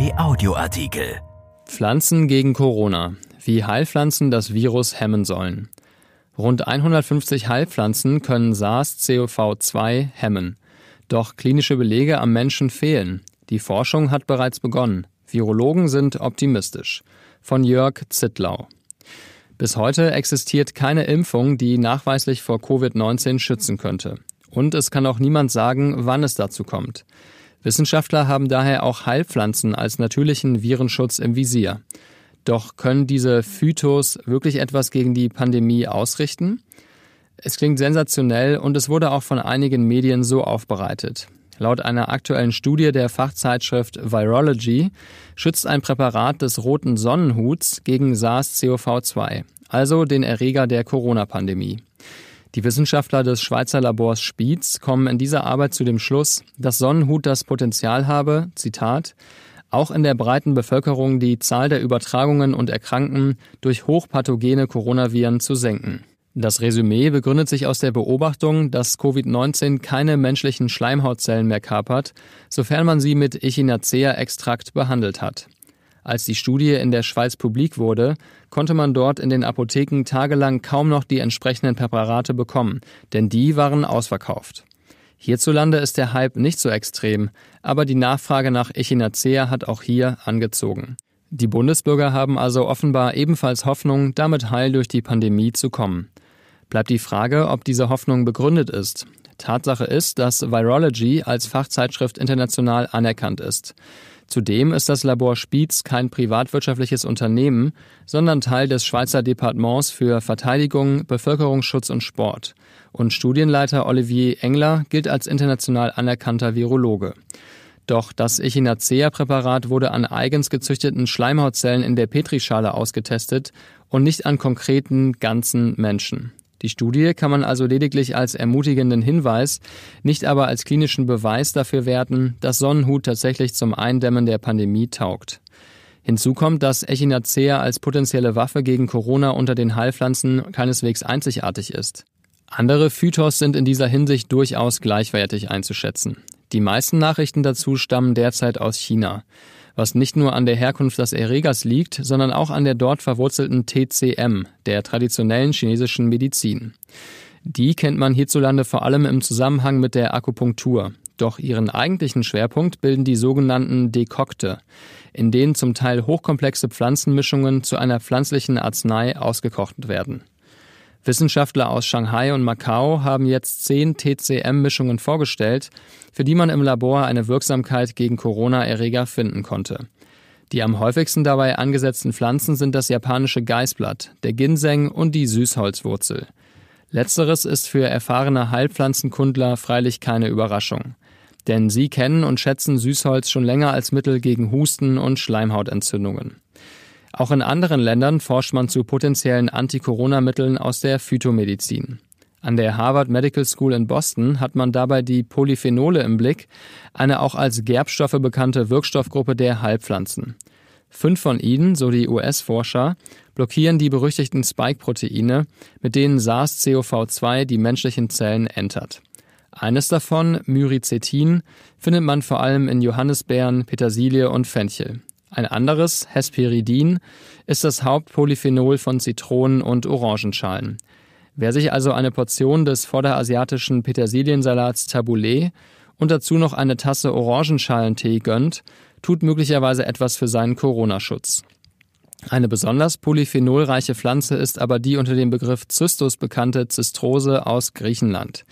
T3 Audioartikel. Pflanzen gegen Corona. Wie Heilpflanzen das Virus hemmen sollen. Rund 150 Heilpflanzen können SARS-CoV-2 hemmen. Doch klinische Belege am Menschen fehlen. Die Forschung hat bereits begonnen. Virologen sind optimistisch. Von Jörg Zittlau. Bis heute existiert keine Impfung, die nachweislich vor Covid-19 schützen könnte. Und es kann auch niemand sagen, wann es dazu kommt. Wissenschaftler haben daher auch Heilpflanzen als natürlichen Virenschutz im Visier. Doch können diese Phytos wirklich etwas gegen die Pandemie ausrichten? Es klingt sensationell und es wurde auch von einigen Medien so aufbereitet. Laut einer aktuellen Studie der Fachzeitschrift Virology schützt ein Präparat des roten Sonnenhuts gegen SARS-CoV-2, also den Erreger der Corona-Pandemie. Die Wissenschaftler des Schweizer Labors Spiez kommen in dieser Arbeit zu dem Schluss, dass Sonnenhut das Potenzial habe, Zitat, auch in der breiten Bevölkerung die Zahl der Übertragungen und Erkrankten durch hochpathogene Coronaviren zu senken. Das Resümee begründet sich aus der Beobachtung, dass Covid-19 keine menschlichen Schleimhautzellen mehr kapert, sofern man sie mit Echinacea-Extrakt behandelt hat. Als die Studie in der Schweiz publik wurde, konnte man dort in den Apotheken tagelang kaum noch die entsprechenden Präparate bekommen, denn die waren ausverkauft. Hierzulande ist der Hype nicht so extrem, aber die Nachfrage nach Echinacea hat auch hier angezogen. Die Bundesbürger haben also offenbar ebenfalls Hoffnung, damit heil durch die Pandemie zu kommen. Bleibt die Frage, ob diese Hoffnung begründet ist. Tatsache ist, dass Virology als Fachzeitschrift international anerkannt ist. Zudem ist das Labor Spiez kein privatwirtschaftliches Unternehmen, sondern Teil des Schweizer Departements für Verteidigung, Bevölkerungsschutz und Sport. Und Studienleiter Olivier Engler gilt als international anerkannter Virologe. Doch das Echinacea-Präparat wurde an eigens gezüchteten Schleimhautzellen in der Petrischale ausgetestet und nicht an konkreten ganzen Menschen. Die Studie kann man also lediglich als ermutigenden Hinweis, nicht aber als klinischen Beweis dafür werten, dass Sonnenhut tatsächlich zum Eindämmen der Pandemie taugt. Hinzu kommt, dass Echinacea als potenzielle Waffe gegen Corona unter den Heilpflanzen keineswegs einzigartig ist. Andere Phytos sind in dieser Hinsicht durchaus gleichwertig einzuschätzen. Die meisten Nachrichten dazu stammen derzeit aus China was nicht nur an der Herkunft des Erregers liegt, sondern auch an der dort verwurzelten TCM, der traditionellen chinesischen Medizin. Die kennt man hierzulande vor allem im Zusammenhang mit der Akupunktur. Doch ihren eigentlichen Schwerpunkt bilden die sogenannten Dekokte, in denen zum Teil hochkomplexe Pflanzenmischungen zu einer pflanzlichen Arznei ausgekocht werden. Wissenschaftler aus Shanghai und Macau haben jetzt zehn TCM-Mischungen vorgestellt, für die man im Labor eine Wirksamkeit gegen Corona-Erreger finden konnte. Die am häufigsten dabei angesetzten Pflanzen sind das japanische Geißblatt, der Ginseng und die Süßholzwurzel. Letzteres ist für erfahrene Heilpflanzenkundler freilich keine Überraschung. Denn sie kennen und schätzen Süßholz schon länger als Mittel gegen Husten und Schleimhautentzündungen. Auch in anderen Ländern forscht man zu potenziellen Anti-Corona-Mitteln aus der Phytomedizin. An der Harvard Medical School in Boston hat man dabei die Polyphenole im Blick, eine auch als Gerbstoffe bekannte Wirkstoffgruppe der Heilpflanzen. Fünf von ihnen, so die US-Forscher, blockieren die berüchtigten Spike-Proteine, mit denen SARS-CoV-2 die menschlichen Zellen entert. Eines davon, Myricetin, findet man vor allem in Johannisbeeren, Petersilie und Fenchel. Ein anderes, Hesperidin, ist das Hauptpolyphenol von Zitronen und Orangenschalen. Wer sich also eine Portion des vorderasiatischen Petersiliensalats Tabouleh und dazu noch eine Tasse Orangenschalentee gönnt, tut möglicherweise etwas für seinen Corona-Schutz. Eine besonders polyphenolreiche Pflanze ist aber die unter dem Begriff Zystus bekannte Zystrose aus Griechenland.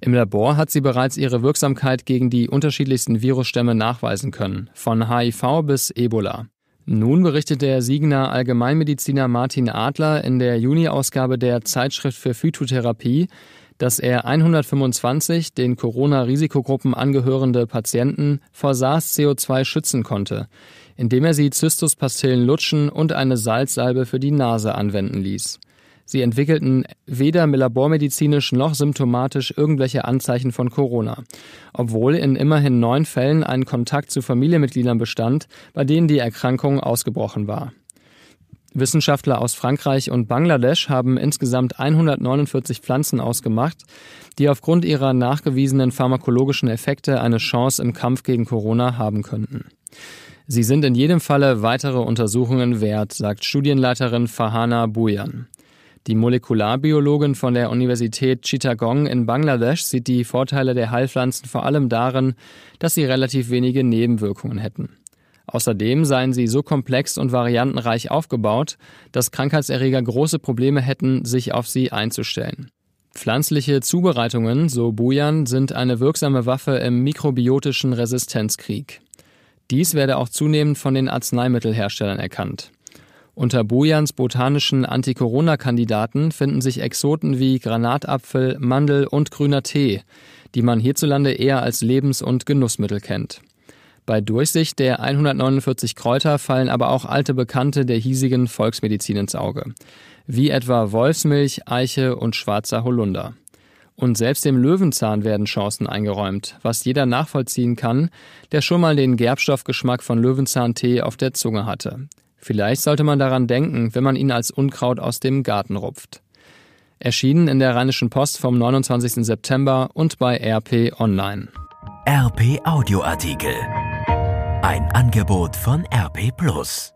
Im Labor hat sie bereits ihre Wirksamkeit gegen die unterschiedlichsten Virusstämme nachweisen können, von HIV bis Ebola. Nun berichtet der Siegener Allgemeinmediziner Martin Adler in der Juni-Ausgabe der Zeitschrift für Phytotherapie, dass er 125 den Corona-Risikogruppen angehörende Patienten vor SARS-CO2 schützen konnte, indem er sie Zystuspastillen lutschen und eine Salzsalbe für die Nase anwenden ließ. Sie entwickelten weder labormedizinisch noch symptomatisch irgendwelche Anzeichen von Corona, obwohl in immerhin neun Fällen ein Kontakt zu Familienmitgliedern bestand, bei denen die Erkrankung ausgebrochen war. Wissenschaftler aus Frankreich und Bangladesch haben insgesamt 149 Pflanzen ausgemacht, die aufgrund ihrer nachgewiesenen pharmakologischen Effekte eine Chance im Kampf gegen Corona haben könnten. Sie sind in jedem Falle weitere Untersuchungen wert, sagt Studienleiterin Fahana Bujan. Die Molekularbiologin von der Universität Chittagong in Bangladesch sieht die Vorteile der Heilpflanzen vor allem darin, dass sie relativ wenige Nebenwirkungen hätten. Außerdem seien sie so komplex und variantenreich aufgebaut, dass Krankheitserreger große Probleme hätten, sich auf sie einzustellen. Pflanzliche Zubereitungen, so Bujan, sind eine wirksame Waffe im mikrobiotischen Resistenzkrieg. Dies werde auch zunehmend von den Arzneimittelherstellern erkannt. Unter Bojans botanischen Anti-Corona-Kandidaten finden sich Exoten wie Granatapfel, Mandel und grüner Tee, die man hierzulande eher als Lebens- und Genussmittel kennt. Bei Durchsicht der 149 Kräuter fallen aber auch alte Bekannte der hiesigen Volksmedizin ins Auge, wie etwa Wolfsmilch, Eiche und schwarzer Holunder. Und selbst dem Löwenzahn werden Chancen eingeräumt, was jeder nachvollziehen kann, der schon mal den Gerbstoffgeschmack von Löwenzahntee auf der Zunge hatte. Vielleicht sollte man daran denken, wenn man ihn als Unkraut aus dem Garten rupft. Erschienen in der Rheinischen Post vom 29. September und bei RP Online. RP Audioartikel. Ein Angebot von RP Plus.